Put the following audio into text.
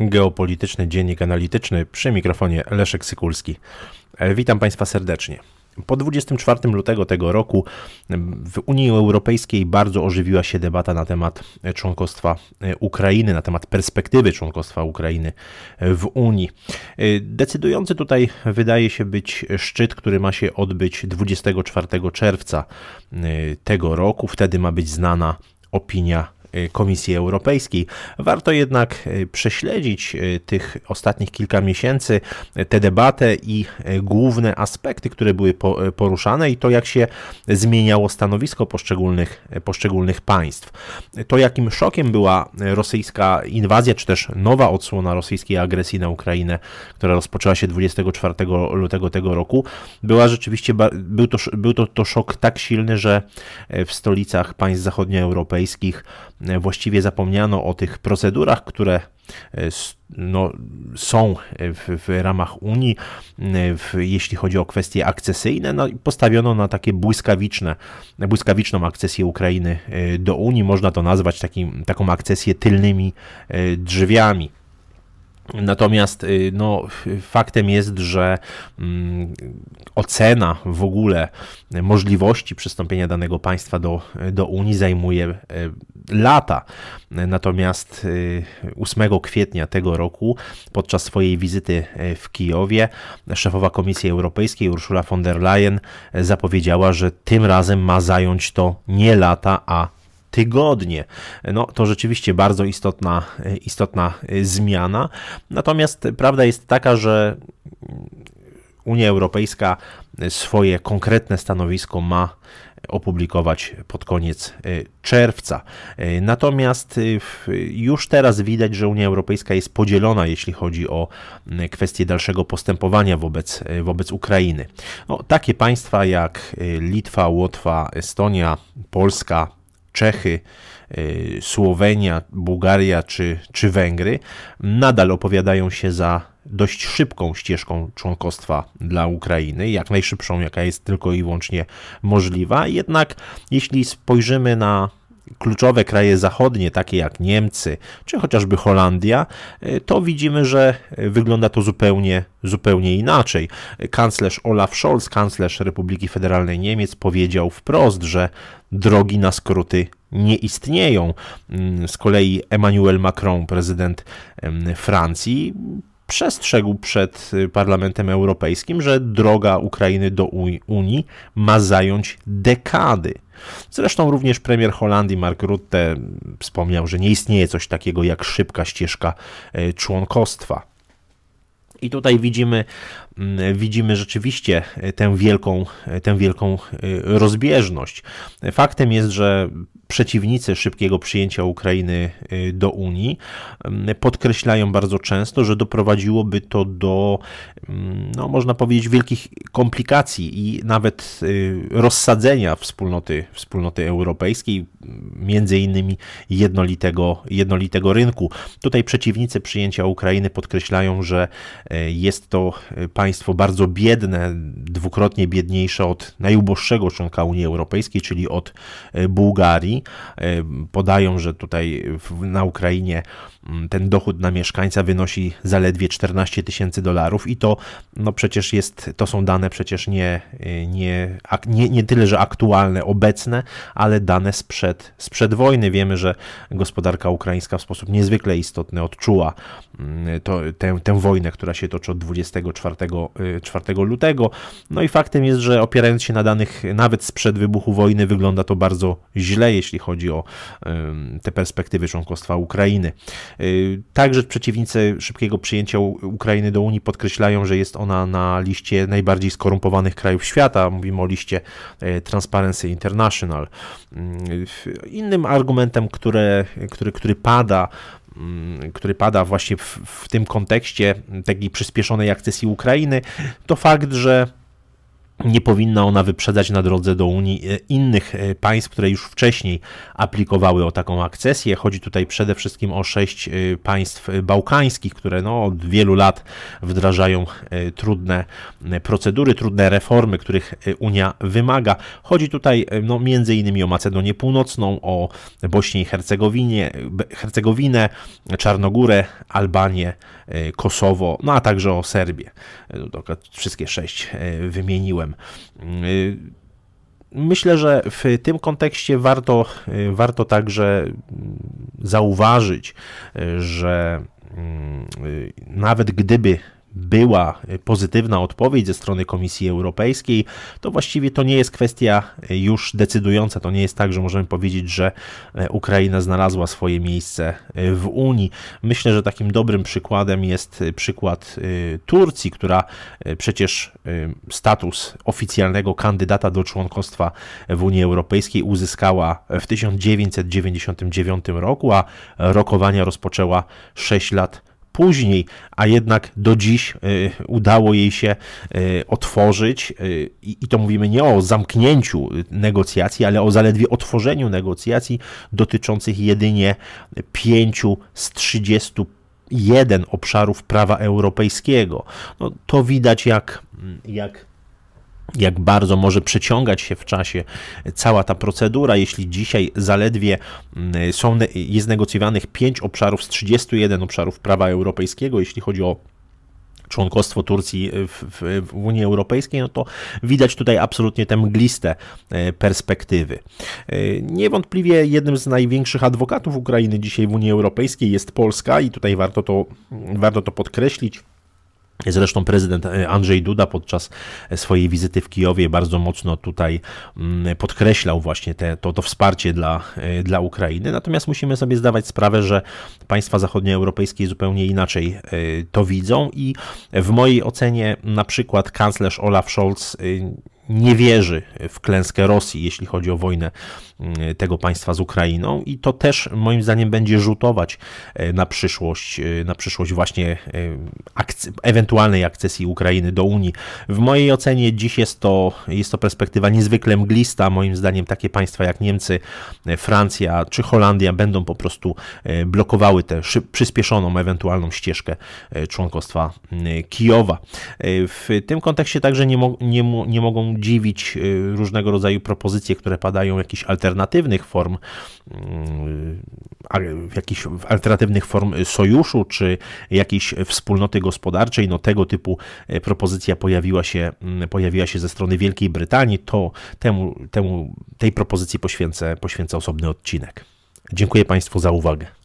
Geopolityczny Dziennik Analityczny przy mikrofonie Leszek Sykulski. E, witam Państwa serdecznie. Po 24 lutego tego roku w Unii Europejskiej bardzo ożywiła się debata na temat e, członkostwa e, Ukrainy, na temat perspektywy członkostwa Ukrainy w Unii. Decydujący tutaj wydaje się być szczyt, który ma się odbyć 24 czerwca tego roku. Wtedy ma być znana opinia Y, Komisji Europejskiej. Warto jednak y, prześledzić y, tych ostatnich kilka miesięcy tę debatę i główne aspekty, które były poruszane i to, jak się zmieniało stanowisko poszczególnych, poszczególnych państw. To, jakim szokiem była rosyjska inwazja, czy też nowa odsłona rosyjskiej agresji na Ukrainę, która rozpoczęła się 24 lutego tego roku, była rzeczywiście, był to, był to, to szok tak silny, że w stolicach państw zachodnioeuropejskich E, właściwie zapomniano o tych procedurach, które e, no, są w, w, ramach Unii, e, w, jeśli chodzi o kwestie akcesyjne, no, postawiono na takie błyskawiczne, błyskawiczną akcesję Ukrainy do Unii. Można to nazwać takim, taką akcesję tylnymi drzwiami. Natomiast y, no, faktem jest, że mm, ocena w ogóle możliwości przystąpienia danego państwa do, do Unii zajmuje y, lata. Natomiast 8 y, kwietnia tego roku, podczas swojej wizyty w Kijowie, szefowa Komisji Europejskiej Ursula von der Leyen zapowiedziała, że tym razem ma zająć to nie lata, a tygodnie. No to rzeczywiście bardzo istotna, istotna e, zmiana. Natomiast prawda jest taka, że Unia Europejska swoje konkretne stanowisko ma opublikować pod koniec e, czerwca. E, natomiast już teraz widać, że Unia Europejska jest podzielona, jeśli chodzi o kwestie dalszego postępowania wobec, wobec Ukrainy. No, takie państwa jak Litwa, Łotwa, Estonia, Polska, Czechy, y, Słowenia, Bułgaria czy, czy Węgry, nadal opowiadają się za dość szybką ścieżką członkostwa dla Ukrainy, jak najszybszą, jaka jest tylko i wyłącznie możliwa. Jednak jeśli spojrzymy na kluczowe kraje zachodnie, takie jak Niemcy czy chociażby Holandia, y, to widzimy, że y, wygląda to zupełnie, zupełnie inaczej. Kanclerz Olaf Scholz, kanclerz Republiki Federalnej Niemiec, powiedział wprost, że drogi na skróty nie istnieją. Mm, z kolei Emmanuel Macron, prezydent Francji, przestrzegł przed y, Parlamentem Europejskim, że droga Ukrainy do Unii ma zająć dekady. Zresztą również premier Holandii Mark Rutte wspomniał, że nie istnieje coś takiego jak szybka ścieżka e, członkostwa. I tutaj widzimy Y, widzimy rzeczywiście y, tę wielką, y, tę wielką rozbieżność. Faktem jest, że przeciwnicy szybkiego przyjęcia Ukrainy do Unii podkreślają bardzo często, że doprowadziłoby to do, no, można powiedzieć, wielkich komplikacji i nawet rozsadzenia wspólnoty, wspólnoty europejskiej, między innymi jednolitego, jednolitego rynku. Tutaj przeciwnicy przyjęcia Ukrainy podkreślają, że jest to państwo, państwo bardzo biedne, dwukrotnie biedniejsze od najuboższego członka Unii Europejskiej, czyli od e, Bułgarii. E, podają, że tutaj na Ukrainie mm, ten dochód na mieszkańca wynosi zaledwie 14 tysięcy dolarów i to no przecież jest, to są dane przecież nie, e, nie, nie, nie tyle, że aktualne, obecne, ale dane sprzed, sprzed wojny. Wiemy, że gospodarka ukraińska w sposób niezwykle istotny odczuła mm, to, tę, tę wojnę, która się toczy od 24 24 lutego. No i faktem jest, że opierając się na danych nawet sprzed wybuchu wojny, wygląda to bardzo źle, jeśli chodzi o te perspektywy członkostwa Ukrainy. E, także przeciwnicy szybkiego przyjęcia Ukrainy do Unii podkreślają, że jest ona na liście najbardziej skorumpowanych krajów świata. Mówimy o liście e, Transparency International. Mm, innym argumentem, które, który, który pada, Mm, który pada właśnie w, w tym kontekście takiej przyspieszonej akcesji Ukrainy, to fakt, że nie powinna ona wyprzedzać na drodze do Unii e, innych e, państw, które już wcześniej aplikowały o taką akcesję. Chodzi tutaj przede wszystkim o sześć e, państw bałkańskich, które no, od wielu lat wdrażają trudne procedury, trudne reformy, których Unia wymaga. Chodzi tutaj no, między innymi o Macedonię Północną, o Bośnię i Hercegowinie, Hercegowinę, Czarnogórę, Albanię, Kosowo, no a także o Serbię. Wszystkie sześć wymieniłem. Y, myślę, że w tym kontekście warto, y, warto także mm, zauważyć, y, że mm, nawet gdyby była pozytywna odpowiedź ze strony Komisji Europejskiej, to właściwie to nie jest kwestia już decydująca. To nie jest tak, że możemy powiedzieć, że e, Ukraina znalazła swoje miejsce e, w Unii. Myślę, że takim dobrym przykładem jest e, przykład Turcji, która przecież status oficjalnego kandydata do członkostwa w Unii Europejskiej uzyskała w 1999 roku, a rokowania rozpoczęła 6 lat później, a jednak do dziś y, udało jej się y, otworzyć y, i to mówimy nie o zamknięciu negocjacji, ale o zaledwie otworzeniu negocjacji dotyczących jedynie pięciu z 31 obszarów prawa europejskiego. No, to widać jak, jak jak bardzo może przeciągać się w czasie cała ta procedura, jeśli dzisiaj zaledwie mm, są, jest negocjowanych 5 obszarów z 31 obszarów prawa europejskiego, jeśli chodzi o członkostwo Turcji w, w, w, Unii Europejskiej, no to widać tutaj absolutnie te mgliste e, perspektywy. E, niewątpliwie jednym z największych adwokatów Ukrainy dzisiaj w Unii Europejskiej jest Polska i tutaj warto to, warto to podkreślić. Zresztą prezydent e, Andrzej Duda podczas e, swojej wizyty w Kijowie bardzo mocno tutaj mm, podkreślał właśnie te, to, to wsparcie dla, e, dla Ukrainy. Natomiast musimy sobie zdawać sprawę, że państwa zachodnioeuropejskie zupełnie inaczej to widzą i w mojej ocenie na przykład kanclerz Olaf Scholz nie wierzy w klęskę Rosji, jeśli chodzi o wojnę mm, tego państwa z Ukrainą i to też moim zdaniem będzie rzutować e, na przyszłość, e, na przyszłość właśnie e, ewentualnej akcesji Ukrainy do Unii. W mojej ocenie dziś jest to, jest to perspektywa niezwykle mglista. Moim zdaniem takie państwa jak Niemcy, Francja czy Holandia będą po prostu blokowały tę przyspieszoną ewentualną ścieżkę członkostwa Kijowa. W tym kontekście także nie, mo nie, nie mogą dziwić y, różnego rodzaju propozycje, które padają jakichś alternatywnych form, mm, y, jakichś alternatywnych form sojuszu czy jakiejś wspólnoty gospodarczej. No tego typu y, propozycja pojawiła się, mm, pojawiła się ze strony Wielkiej Brytanii. To temu, temu tej propozycji poświęcę, poświęcę osobny odcinek. Dziękuję Państwu za uwagę.